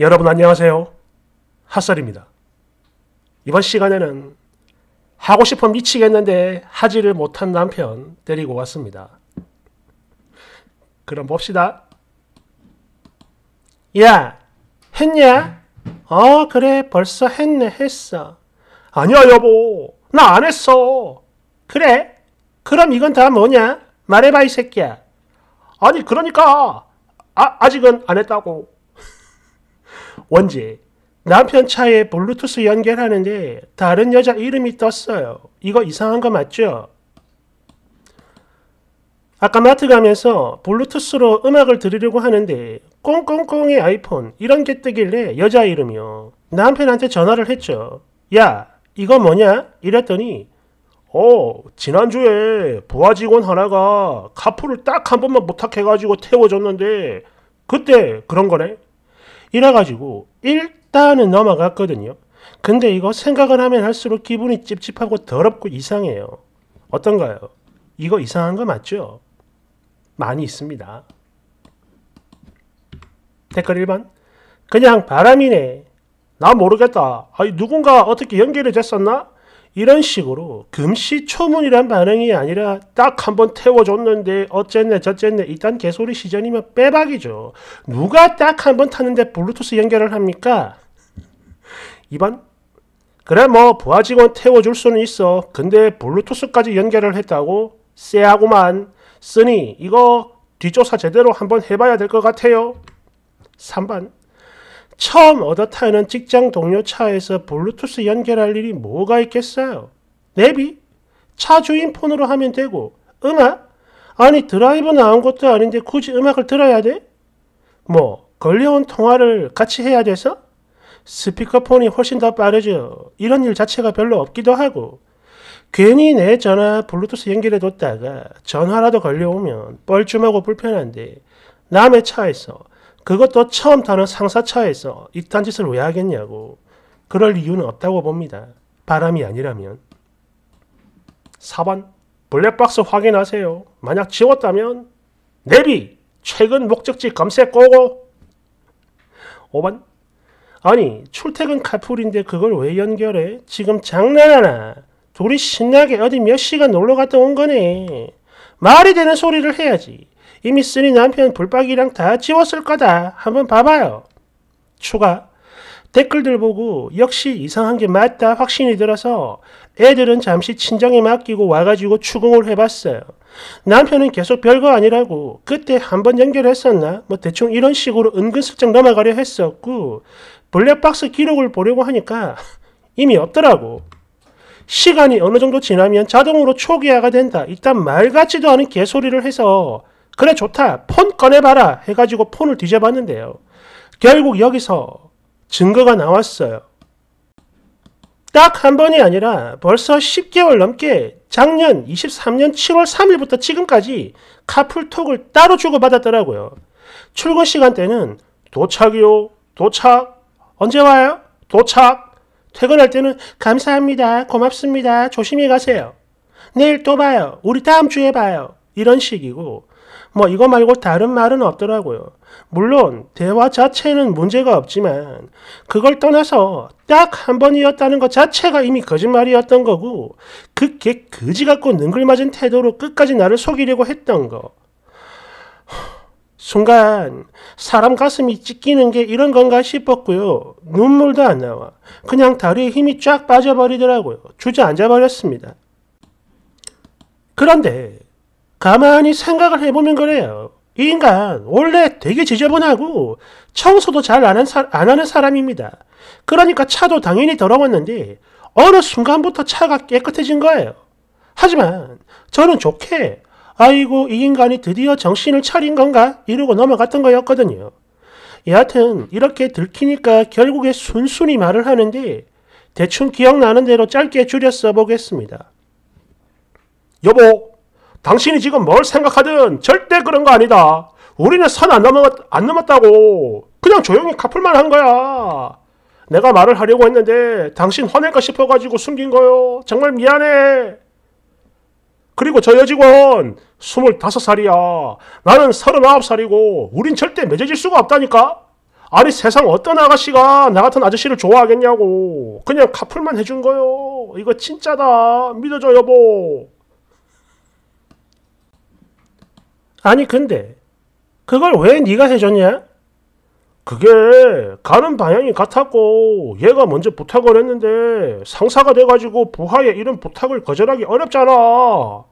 여러분 안녕하세요. 핫설입니다. 이번 시간에는 하고 싶어 미치겠는데 하지를 못한 남편 데리고 왔습니다. 그럼 봅시다. 야, 했냐? 어, 그래, 벌써 했네, 했어. 아니야, 여보. 나 안 했어. 그래? 그럼 이건 다 뭐냐? 말해봐, 이 새끼야. 아니, 그러니까. 아, 아직은 안 했다고. 원지 남편 차에 블루투스 연결하는데 다른 여자 이름이 떴어요. 이거 이상한 거 맞죠? 아까 마트 가면서 블루투스로 음악을 들으려고 하는데 꽁꽁꽁의 아이폰 이런 게 뜨길래 여자 이름이요. 남편한테 전화를 했죠. 야 이거 뭐냐? 이랬더니 어 지난주에 부하 직원 하나가 카풀을 딱 한 번만 부탁해가지고 태워줬는데 그때 그런 거네. 이래가지고 일단은 넘어갔거든요. 근데 이거 생각을 하면 할수록 기분이 찝찝하고 더럽고 이상해요. 어떤가요? 이거 이상한 거 맞죠? 많이 있습니다. 댓글 1번 그냥 바람이네. 나 모르겠다. 아니 누군가 어떻게 연결이 됐었나? 이런 식으로 금시초문이란 반응이 아니라 딱 한 번 태워줬는데 어쨌네 저쨌네 일단 개소리 시전이면 빼박이죠. 누가 딱 한번 타는데 블루투스 연결을 합니까? 2번 그래 뭐 부하 직원 태워줄 수는 있어. 근데 블루투스까지 연결을 했다고? 쎄하고만 쓰니 이거 뒷조사 제대로 한 번 해봐야 될 것 같아요. 3번 처음 얻어 타는 직장 동료 차에서 블루투스 연결할 일이 뭐가 있겠어요? 내비? 차 주인 폰으로 하면 되고 음악? 아니 드라이브 나온 것도 아닌데 굳이 음악을 들어야 돼? 뭐 걸려온 통화를 같이 해야 돼서? 스피커폰이 훨씬 더 빠르죠. 이런 일 자체가 별로 없기도 하고 괜히 내 전화 블루투스 연결해뒀다가 전화라도 걸려오면 뻘쭘하고 불편한데 남의 차에서 그것도 처음 타는 상사차에서 이딴 짓을 왜 하겠냐고. 그럴 이유는 없다고 봅니다. 바람이 아니라면. 4번 블랙박스 확인하세요. 만약 지웠다면 내비 최근 목적지 검색 고고. 5번 아니 출퇴근 카풀인데 그걸 왜 연결해? 지금 장난하나? 둘이 신나게 어디 몇 시간 놀러 갔다 온 거네. 말이 되는 소리를 해야지. 이미 쓰니 남편 불박이랑다 지웠을 거다. 한번 봐봐요. 추가. 댓글들 보고 역시 이상한 게 맞다 확신이 들어서 애들은 잠시 친정에 맡기고 와가지고 추궁을 해봤어요. 남편은 계속 별거 아니라고 그때 한번 연결했었나? 뭐 대충 이런 식으로 은근슬쩍 넘어가려 했었고 블랙박스 기록을 보려고 하니까 이미 없더라고. 시간이 어느 정도 지나면 자동으로 초기화가 된다. 일단 말 같지도 않은 개소리를 해서 그래 좋다. 폰 꺼내봐라 해가지고 폰을 뒤져봤는데요. 결국 여기서 증거가 나왔어요. 딱 한 번이 아니라 벌써 10개월 넘게 작년 23년 7월 3일부터 지금까지 카풀톡을 따로 주고받았더라고요. 출근 시간대는 도착이요, 도착, 언제 와요? 도착, 퇴근할 때는 감사합니다, 고맙습니다, 조심히 가세요. 내일 또 봐요, 우리 다음 주에 봐요. 이런 식이고 뭐 이거 말고 다른 말은 없더라고요. 물론 대화 자체는 문제가 없지만 그걸 떠나서 딱 한 번이었다는 것 자체가 이미 거짓말이었던 거고 그게 거지 같고 능글맞은 태도로 끝까지 나를 속이려고 했던 거. 순간 사람 가슴이 찢기는 게 이런 건가 싶었고요. 눈물도 안 나와. 그냥 다리에 힘이 쫙 빠져버리더라고요. 주저앉아 버렸습니다. 그런데 가만히 생각을 해보면 그래요. 이 인간 원래 되게 지저분하고 청소도 잘 안 하는 사람입니다. 그러니까 차도 당연히 더러웠는데 어느 순간부터 차가 깨끗해진 거예요. 하지만 저는 좋게 아이고 이 인간이 드디어 정신을 차린 건가 이러고 넘어갔던 거였거든요. 여하튼 이렇게 들키니까 결국에 순순히 말을 하는데 대충 기억나는 대로 짧게 줄여 써보겠습니다. 여보, 당신이 지금 뭘 생각하든 절대 그런 거 아니다. 우리는 선 안 넘어, 안 넘었다고. 그냥 조용히 갚을만 한 거야. 내가 말을 하려고 했는데 당신 화낼까 싶어가지고 숨긴 거요. 정말 미안해. 그리고 저 여직원 25살이야. 나는 39살이고 우린 절대 맺어질 수가 없다니까. 아니 세상 어떤 아가씨가 나 같은 아저씨를 좋아하겠냐고. 그냥 갚을만 해준 거요. 이거 진짜다. 믿어줘 여보. 아니 근데 그걸 왜 네가 해줬냐? 그게 가는 방향이 같았고 얘가 먼저 부탁을 했는데 상사가 돼가지고 부하의 이런 부탁을 거절하기 어렵잖아.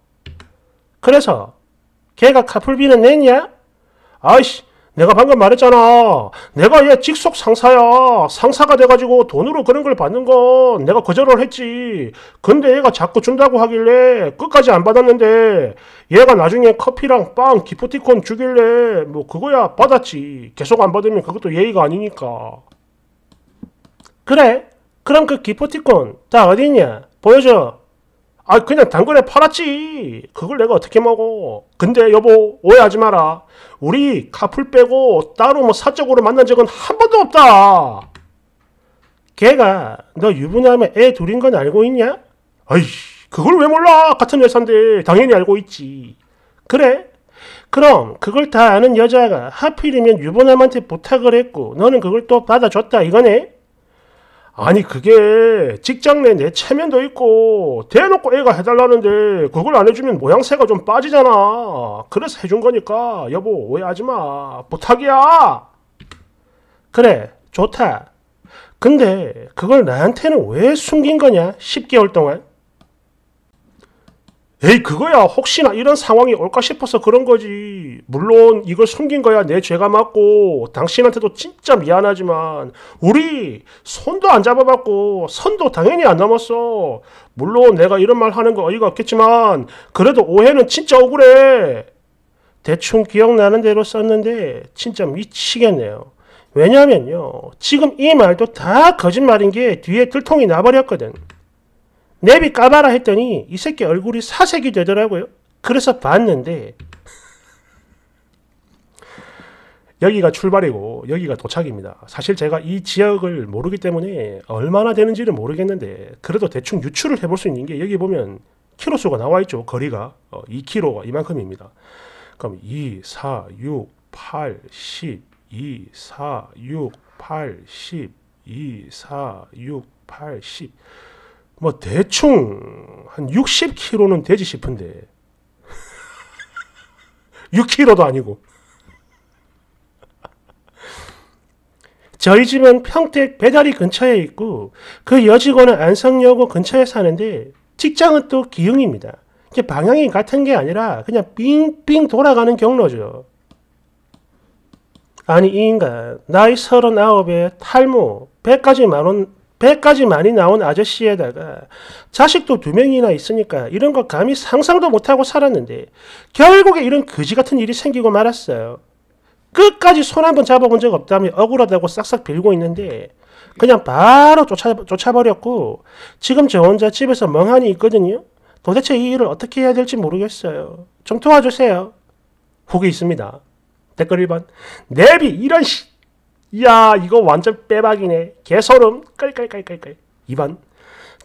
그래서 걔가 카풀비는 냈냐? 아이씨 내가 방금 말했잖아. 내가 얘 직속 상사야. 상사가 돼가지고 돈으로 그런 걸 받는 건 내가 거절을 했지. 근데 얘가 자꾸 준다고 하길래 끝까지 안 받았는데 얘가 나중에 커피랑 빵 기프티콘 주길래 뭐 그거야 받았지. 계속 안 받으면 그것도 예의가 아니니까. 그래. 그럼 그 기프티콘 다 어디 있냐? 보여줘. 아 그냥 당근에 팔았지 그걸 내가 어떻게 먹어 근데 여보 오해하지 마라 우리 카풀 빼고 따로 뭐 사적으로 만난 적은 한 번도 없다 걔가 너유부남의애 둘인 건 알고 있냐? 아이 그걸 왜 몰라 같은 여사인데 당연히 알고 있지 그래? 그럼 그걸 다 아는 여자가 하필이면 유부남한테 부탁을 했고 너는 그걸 또 받아줬다 이거네? 아니 그게 직장 내 내 체면도 있고 대놓고 애가 해달라는데 그걸 안 해주면 모양새가 좀 빠지잖아 그래서 해준 거니까 여보 오해하지 마 부탁이야 그래 좋다 근데 그걸 나한테는 왜 숨긴 거냐 10개월 동안 에이 그거야 혹시나 이런 상황이 올까 싶어서 그런 거지 물론 이걸 숨긴 거야 내 죄가 맞고 당신한테도 진짜 미안하지만 우리 손도 안 잡아봤고 선도 당연히 안 넘었어 물론 내가 이런 말 하는 거 어이가 없겠지만 그래도 오해는 진짜 억울해 대충 기억나는 대로 썼는데 진짜 미치겠네요 왜냐면요 지금 이 말도 다 거짓말인 게 뒤에 들통이 나버렸거든 내비 까봐라 했더니 이 새끼 얼굴이 사색이 되더라고요. 그래서 봤는데 여기가 출발이고 여기가 도착입니다. 사실 제가 이 지역을 모르기 때문에 얼마나 되는지는 모르겠는데 그래도 대충 유추를 해볼 수 있는 게 여기 보면 키로수가 나와 있죠. 거리가 어, 2km가 이만큼입니다. 그럼 2, 4, 6, 8, 10, 2, 4, 6, 8, 10, 2, 4, 6, 8, 10뭐 대충 한 60kg는 되지 싶은데 6kg도 아니고 저희 집은 평택 배달이 근처에 있고 그 여직원은 안성여고 근처에 사는데 직장은 또 기흥입니다. 방향이 같은 게 아니라 그냥 빙빙 돌아가는 경로죠. 아니 이 인간 나이 39에 탈모 100까지 만원 배까지 많이 나온 아저씨에다가 자식도 두 명이나 있으니까 이런 거 감히 상상도 못하고 살았는데 결국에 이런 거지 같은 일이 생기고 말았어요. 끝까지 손 한 번 잡아본 적 없다며 억울하다고 싹싹 빌고 있는데 그냥 바로 쫓아, 쫓아버렸고 지금 저 혼자 집에서 멍하니 있거든요. 도대체 이 일을 어떻게 해야 될지 모르겠어요. 좀 도와주세요. 후기 있습니다. 댓글 1번 내비 이런 시... 이야 이거 완전 빼박이네 개소름 깔깔깔깔깔 2번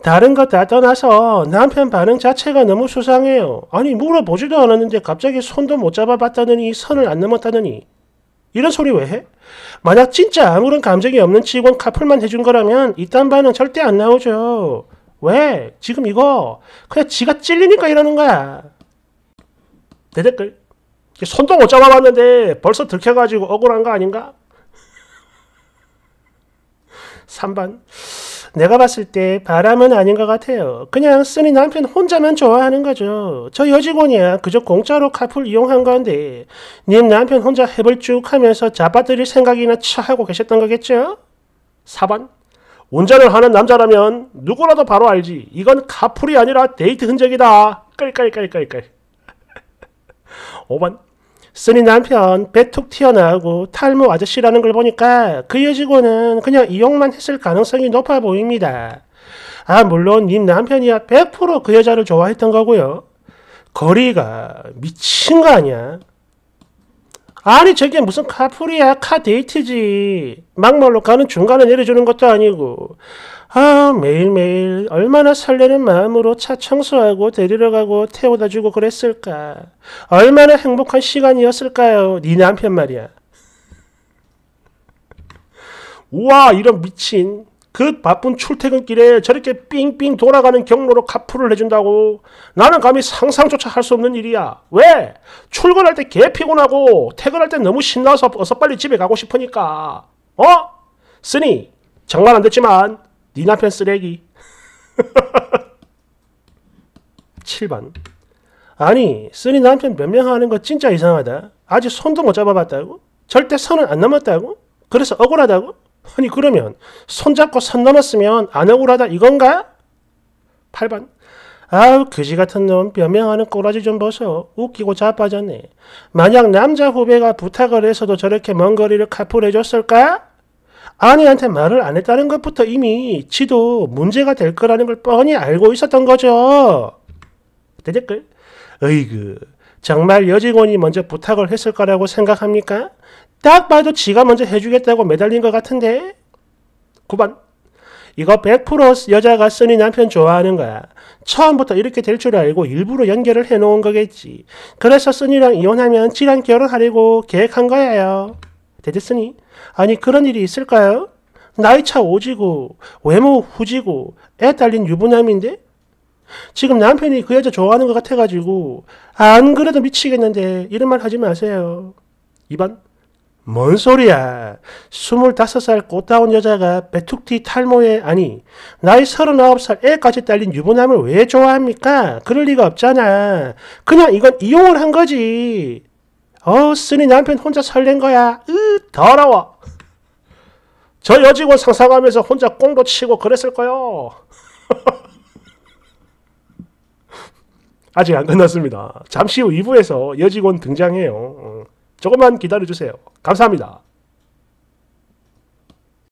다른 것다 떠나서 남편 반응 자체가 너무 수상해요. 아니 물어보지도 않았는데 갑자기 손도 못 잡아봤다느니 선을 안 넘었다느니 이런 소리 왜 해? 만약 진짜 아무런 감정이 없는 직원 카풀만 해준 거라면 이딴 반응 절대 안 나오죠. 왜? 지금 이거 그냥 지가 찔리니까 이러는 거야. 내 댓글 손도 못 잡아봤는데 벌써 들켜가지고 억울한 거 아닌가? 3번. 내가 봤을 때 바람은 아닌 것 같아요. 그냥 쓰니 남편 혼자만 좋아하는 거죠. 저 여직원이야 그저 공짜로 카풀 이용한 건데 님 남편 혼자 해볼쭉 하면서 잡아들일 생각이나 차하고 계셨던 거겠죠? 4번 운전을 하는 남자라면 누구라도 바로 알지. 이건 카풀이 아니라 데이트 흔적이다. 깔깔깔깔깔. 5번 쓰니 남편 배 툭 튀어나오고 탈모 아저씨라는 걸 보니까 그 여직원은 그냥 이용만 했을 가능성이 높아 보입니다. 아 물론 님 남편이야 100%그 여자를 좋아했던 거고요. 거리가 미친 거 아니야? 아니 저게 무슨 카풀이야 카데이트지 막말로 가는 중간에 내려주는 것도 아니고 아, 매일매일 얼마나 설레는 마음으로 차 청소하고 데리러 가고 태워다 주고 그랬을까. 얼마나 행복한 시간이었을까요. 네 남편 말이야. 우와, 이런 미친. 그 바쁜 출퇴근길에 저렇게 삥삥 돌아가는 경로로 카풀을 해준다고 나는 감히 상상조차 할 수 없는 일이야. 왜? 출근할 때 개 피곤하고 퇴근할 때 너무 신나서 어서 빨리 집에 가고 싶으니까. 어? 쓰니 장난 안 됐지만 니 남편 쓰레기 7번 아니 쓰니 네 남편 변명하는 거 진짜 이상하다 아직 손도 못 잡아봤다고? 절대 선을 안 넘었다고? 그래서 억울하다고? 아니 그러면 손잡고 선 넘었으면 안 억울하다 이건가? 8번 아우 그지같은 놈 변명하는 꼬라지 좀 벗어 웃기고 자빠졌네 만약 남자 후배가 부탁을 해서도 저렇게 먼 거리를 카풀해줬을까? 아내한테 말을 안 했다는 것부터 이미 지도 문제가 될 거라는 걸 뻔히 알고 있었던 거죠. 대댓글. 으이그, 정말 여직원이 먼저 부탁을 했을 거라고 생각합니까? 딱 봐도 지가 먼저 해주겠다고 매달린 것 같은데? 9번. 이거 100% 여자가 쓰니 남편 좋아하는 거야. 처음부터 이렇게 될 줄 알고 일부러 연결을 해놓은 거겠지. 그래서 쓰니랑 이혼하면 지랑 결혼하려고 계획한 거예요. 되겠으니? 아니 그런 일이 있을까요? 나이차 오지고 외모 후지고 애 딸린 유부남인데 지금 남편이 그 여자 좋아하는 것 같아가지고 안 그래도 미치겠는데 이런 말 하지 마세요. 2번 뭔 소리야. 25살 꽃다운 여자가 배툭티 탈모에 아니 나이 39살 애까지 딸린 유부남을 왜 좋아합니까? 그럴 리가 없잖아. 그냥 이건 이용을 한 거지. 어, 쓰니 남편 혼자 설렌 거야. 으, 더러워. 저 여직원 상상하면서 혼자 꽁도 치고 그랬을 거요. 아직 안 끝났습니다. 잠시 후 2부에서 여직원 등장해요. 어, 조금만 기다려주세요. 감사합니다.